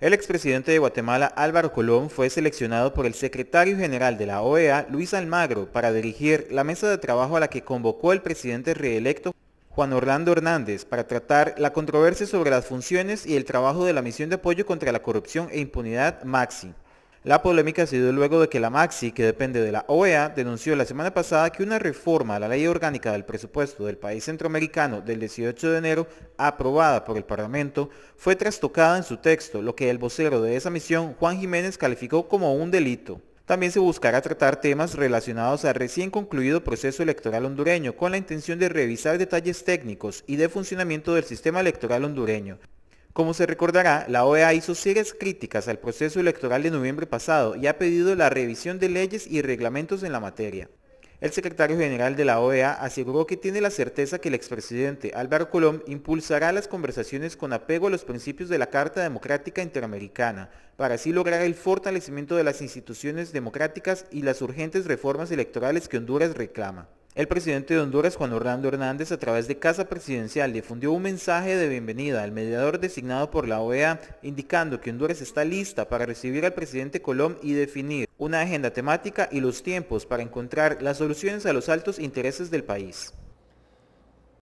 El expresidente de Guatemala Álvaro Colón fue seleccionado por el secretario general de la OEA, Luis Almagro, para dirigir la mesa de trabajo a la que convocó el presidente reelecto Juan Orlando Hernández para tratar la controversia sobre las funciones y el trabajo de la misión de apoyo contra la corrupción e impunidad MAXI. La polémica se dio luego de que la Maxi, que depende de la OEA, denunció la semana pasada que una reforma a la ley orgánica del presupuesto del país centroamericano del 18 de enero, aprobada por el Parlamento, fue trastocada en su texto, lo que el vocero de esa misión, Juan Jiménez, calificó como un delito. También se buscará tratar temas relacionados al recién concluido proceso electoral hondureño con la intención de revisar detalles técnicos y de funcionamiento del sistema electoral hondureño, como se recordará, la OEA hizo serias críticas al proceso electoral de noviembre pasado y ha pedido la revisión de leyes y reglamentos en la materia. El secretario general de la OEA aseguró que tiene la certeza que el expresidente Álvaro Colón impulsará las conversaciones con apego a los principios de la Carta Democrática Interamericana, para así lograr el fortalecimiento de las instituciones democráticas y las urgentes reformas electorales que Honduras reclama. El presidente de Honduras, Juan Orlando Hernández, a través de Casa Presidencial, difundió un mensaje de bienvenida al mediador designado por la OEA, indicando que Honduras está lista para recibir al presidente Colón y definir una agenda temática y los tiempos para encontrar las soluciones a los altos intereses del país.